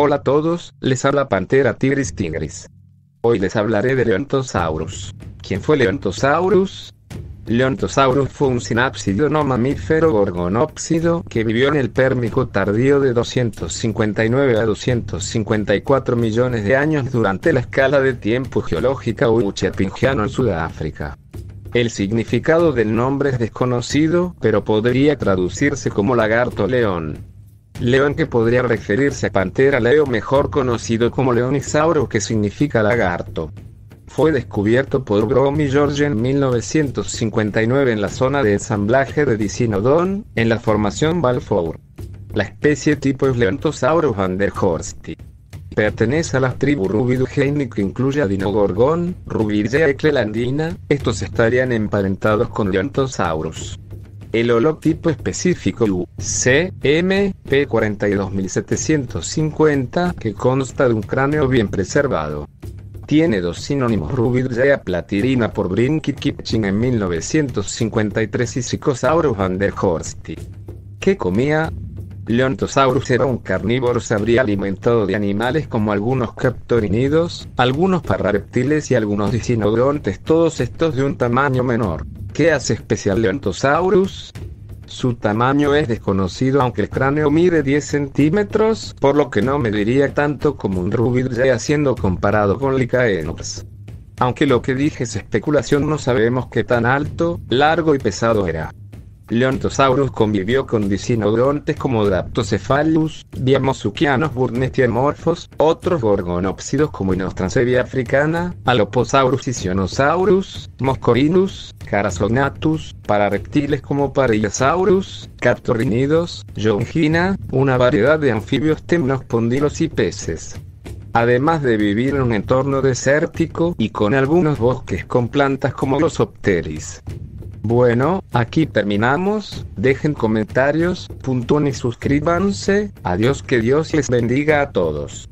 Hola a todos, les habla Pantera Tigris Tigris. Hoy les hablaré de Leontosaurus. ¿Quién fue Leontosaurus? Leontosaurus fue un sinápsido no mamífero gorgonópsido que vivió en el Pérmico tardío de 259 a 254 millones de años durante la escala de tiempo geológica Uchepingiano en Sudáfrica. El significado del nombre es desconocido, pero podría traducirse como lagarto león. León que podría referirse a Pantera Leo mejor conocido como Leonisaurus, que significa lagarto. Fue descubierto por Grom y George en 1959 en la zona de ensamblaje de Dicinodon, en la formación Balfour. La especie tipo es Leontosaurus Horsti. Pertenece a las tribus Rubidugeini que incluye a Dinogorgon, Rubidia y Clelandina, estos estarían emparentados con Leontosaurus. El holotipo específico UCMP42750 que consta de un cráneo bien preservado. Tiene dos sinónimos Rubidrea platirina por Brinkit Kitching en 1953 y Psicosaurus van der Horsti. ¿Qué comía? Leontosaurus era un carnívoro, se habría alimentado de animales como algunos captorinidos, algunos parareptiles y algunos dicinodontes, todos estos de un tamaño menor. ¿Qué hace especial Leontosaurus? Su tamaño es desconocido aunque el cráneo mide 10 centímetros, por lo que no mediría tanto como un ya siendo comparado con Lycaenus. Aunque lo que dije es especulación no sabemos qué tan alto, largo y pesado era. Leontosaurus convivió con dicinodontes como Daptocephalus, Diamosuchianos Burnetiamorphos, otros gorgonópsidos como Inostransevia africana, Aloposaurus y Sionosaurus, Moscorinus, carasonatus, para reptiles como Parillasaurus, captorrinidos, yongina, una variedad de anfibios temnospondilos y peces. Además de vivir en un entorno desértico y con algunos bosques con plantas como los Opteris. Bueno, aquí terminamos. Dejen comentarios, puntúen y suscríbanse. Adiós, que Dios les bendiga a todos.